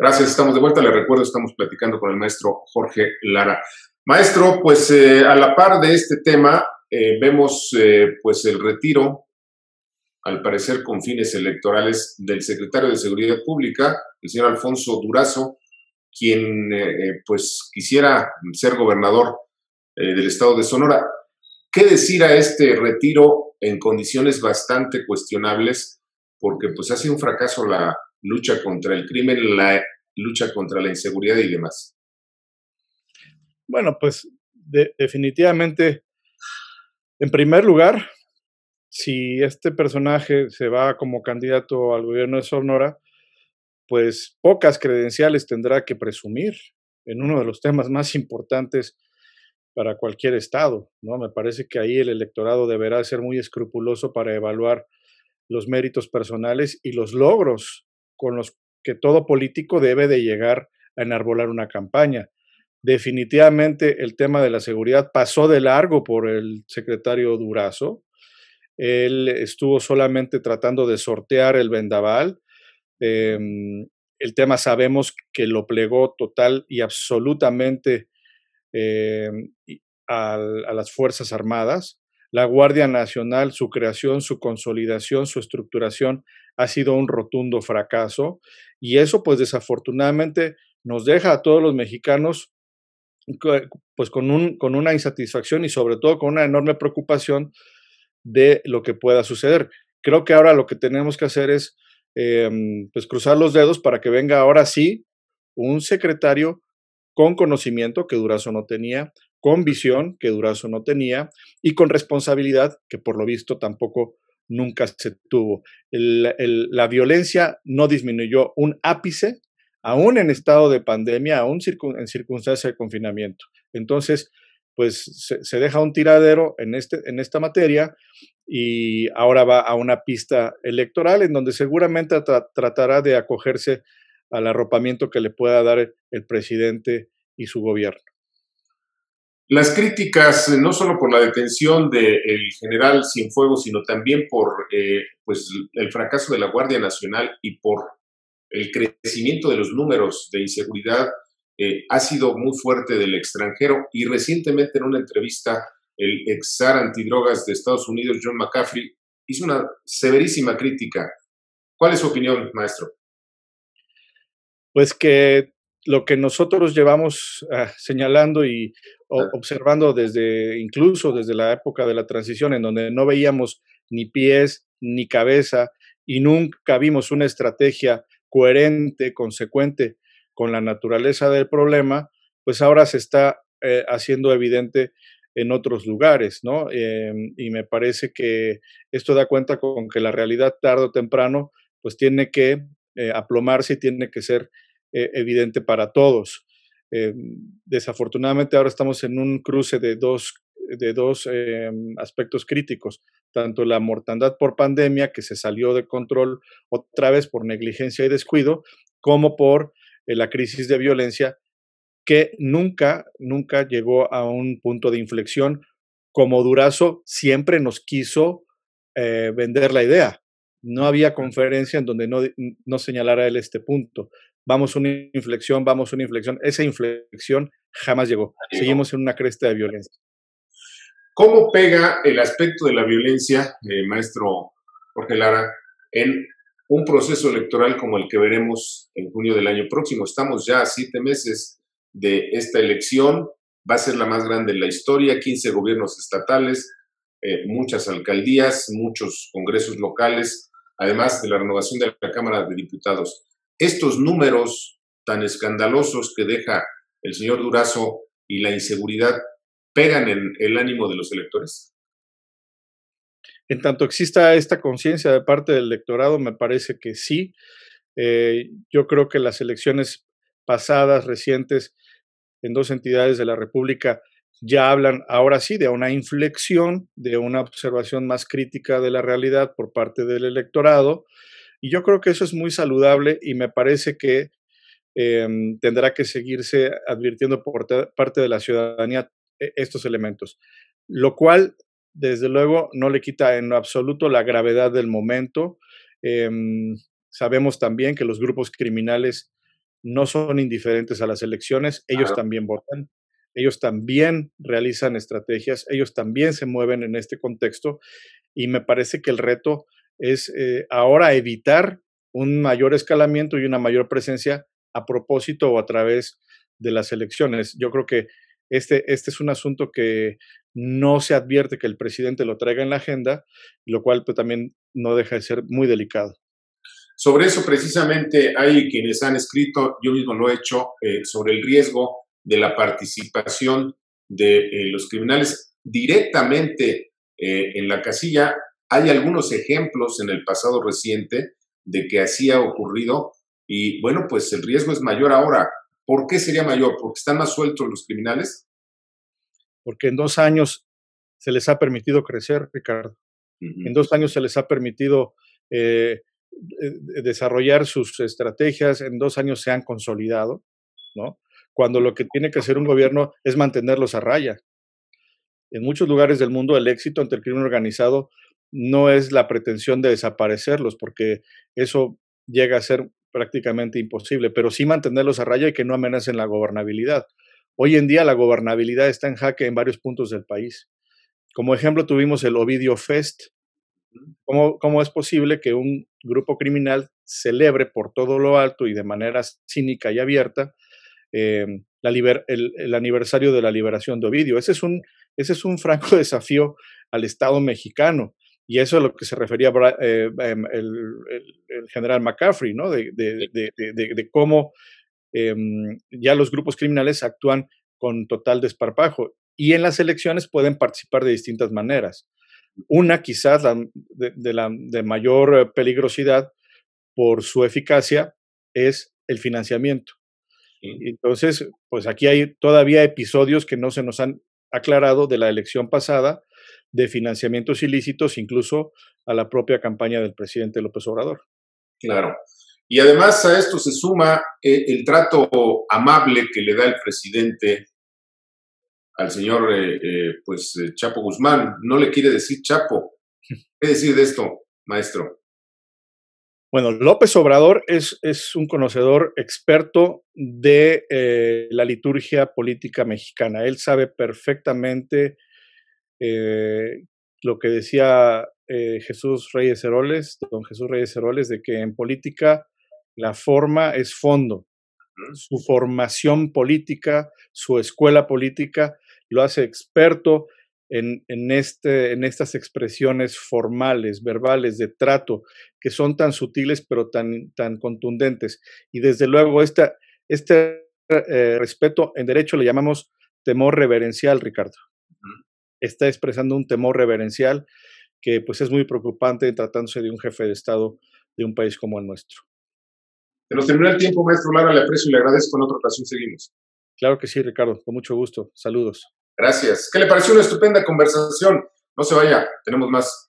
Gracias, estamos de vuelta. Le recuerdo, estamos platicando con el maestro Jorge Lara. Maestro, pues eh, a la par de este tema, eh, vemos eh, pues el retiro, al parecer con fines electorales, del secretario de Seguridad Pública, el señor Alfonso Durazo, quien pues quisiera ser gobernador del estado de Sonora. ¿Qué decir a este retiro en condiciones bastante cuestionables? Porque pues ha sido un fracaso la, lucha contra el crimen, la lucha contra la inseguridad y demás? Bueno, pues definitivamente, en primer lugar, si este personaje se va como candidato al gobierno de Sonora, pues pocas credenciales tendrá que presumir en uno de los temas más importantes para cualquier estado, ¿no? Me parece que ahí el electorado deberá ser muy escrupuloso para evaluar los méritos personales y los logros con los que todo político debe de llegar a enarbolar una campaña. Definitivamente el tema de la seguridad pasó de largo por el secretario Durazo. Él estuvo solamente tratando de sortear el vendaval. Em, el tema sabemos que lo plegó total y absolutamente em, a las Fuerzas Armadas. La Guardia Nacional, su creación, su consolidación, su estructuración ha sido un rotundo fracaso y eso pues desafortunadamente nos deja a todos los mexicanos pues con, un, con una insatisfacción y sobre todo con una enorme preocupación de lo que pueda suceder. Creo que ahora lo que tenemos que hacer es em, pues cruzar los dedos para que venga ahora sí un secretario con conocimiento que Durazo no tenía, con visión que Durazo no tenía y con responsabilidad que por lo visto tampoco nunca se tuvo. la violencia no disminuyó un ápice, aún en estado de pandemia, aún en circunstancias de confinamiento. Entonces, pues se, deja un tiradero en, este, en esta materia y ahora va a una pista electoral en donde seguramente tratará de acogerse al arropamiento que le pueda dar el presidente y su gobierno. Las críticas, eh, no solo por la detención del general Sin Fuego, sino también por eh, pues, el fracaso de la Guardia Nacional y por el crecimiento de los números de inseguridad, eh, ha sido muy fuerte del extranjero. Y recientemente en una entrevista, el exar antidrogas de Estados Unidos, John McCaffrey, hizo una severísima crítica. ¿Cuál es su opinión, maestro? Pues que lo que nosotros llevamos ah, señalando y observando desde incluso desde la época de la transición en donde no veíamos ni pies ni cabeza y nunca vimos una estrategia coherente, consecuente con la naturaleza del problema, pues ahora se está eh, haciendo evidente en otros lugares, ¿no? Em, y me parece que esto da cuenta con que la realidad tarde o temprano pues tiene que eh, aplomarse y tiene que ser e, evidente para todos. Eh, desafortunadamente ahora estamos en un cruce de dos, de dos eh, aspectos críticos, tanto la mortandad por pandemia, que se salió de control otra vez por negligencia y descuido, como por eh, la crisis de violencia, que nunca, nunca llegó a un punto de inflexión, como Durazo siempre nos quiso vender la idea. No había conferencia en donde no señalara él este punto vamos a una inflexión, vamos a una inflexión. Esa inflexión jamás llegó. Seguimos en una cresta de violencia. ¿Cómo pega el aspecto de la violencia, eh, maestro Jorge Lara, en un proceso electoral como el que veremos en junio del año próximo? Estamos ya a siete meses de esta elección, va a ser la más grande en la historia, 15 gobiernos estatales, eh, muchas alcaldías, muchos congresos locales, además de la renovación de la Cámara de Diputados estos números tan escandalosos que deja el señor Durazo y la inseguridad pegan en el ánimo de los electores? En tanto exista esta conciencia de parte del electorado, me parece que sí. Eh, yo creo que las elecciones pasadas, recientes, en dos entidades de la República, ya hablan ahora sí de una inflexión, de una observación más crítica de la realidad por parte del electorado. Y yo creo que eso es muy saludable y me parece que em, tendrá que seguirse advirtiendo por parte de la ciudadanía e, estos elementos, lo cual, desde luego, no le quita en absoluto la gravedad del momento. Em, sabemos también que los grupos criminales no son indiferentes a las elecciones, ellos también votan, ellos también realizan estrategias, ellos también se mueven en este contexto y me parece que el reto es eh, ahora evitar un mayor escalamiento y una mayor presencia a propósito o a través de las elecciones. Yo creo que este, este es un asunto que no se advierte que el presidente lo traiga en la agenda, lo cual pues, también no deja de ser muy delicado. Sobre eso precisamente hay quienes han escrito, yo mismo lo he hecho, eh, sobre el riesgo de la participación de eh, los criminales directamente en la casilla hay algunos ejemplos en el pasado reciente de que así ha ocurrido y bueno, pues el riesgo es mayor ahora. ¿Por qué sería mayor? ¿Porque están más sueltos los criminales? Porque en dos años se les ha permitido crecer, Ricardo. En dos años se les ha permitido eh, eh, desarrollar sus estrategias, en dos años se han consolidado, ¿no? Cuando lo que tiene que hacer un gobierno es mantenerlos a raya. En muchos lugares del mundo el éxito ante el crimen organizado no es la pretensión de desaparecerlos, porque eso llega a ser prácticamente imposible, pero sí mantenerlos a raya y que no amenacen la gobernabilidad. Hoy en día la gobernabilidad está en jaque en varios puntos del país. Como ejemplo tuvimos el Ovidio Fest. ¿Cómo, es posible que un grupo criminal celebre por todo lo alto y de manera cínica y abierta eh, el, aniversario de la liberación de Ovidio? es un, ese es un franco desafío al Estado mexicano. Y eso es a lo que se refería eh, em, el, general McCaffrey, ¿no? De, de, de, cómo em, ya los grupos criminales actúan con total desparpajo. Y en las elecciones pueden participar de distintas maneras. Una quizás la, de, la, de mayor peligrosidad por su eficacia es el financiamiento. Entonces, pues aquí hay todavía episodios que no se nos han aclarado de la elección pasada, de financiamientos ilícitos, incluso a la propia campaña del presidente López Obrador. Claro. Y además a esto se suma eh, el, trato amable que le da el presidente al señor eh, eh, pues Chapo Guzmán. No le quiere decir Chapo. ¿Qué decir de esto, maestro? Bueno, López Obrador es, es un conocedor experto de la liturgia política mexicana. Él sabe perfectamente eh, lo que decía eh, Jesús Reyes Heroles, don Jesús Reyes Heroles, de que en política la forma es fondo. Su formación política, su escuela política, lo hace experto en, este, en estas expresiones formales, verbales, de trato, que son tan sutiles pero tan, tan contundentes. Y desde luego, esta, este eh, respeto en derecho le llamamos temor reverencial, Ricardo está expresando un temor reverencial que pues es muy preocupante tratándose de un jefe de Estado de un país como el nuestro. Se nos terminó el tiempo, maestro Lara, le aprecio y le agradezco. En otra ocasión seguimos. Claro que sí, Ricardo, con mucho gusto. Saludos. Gracias. ¿Qué le pareció una estupenda conversación? No se vaya, tenemos más.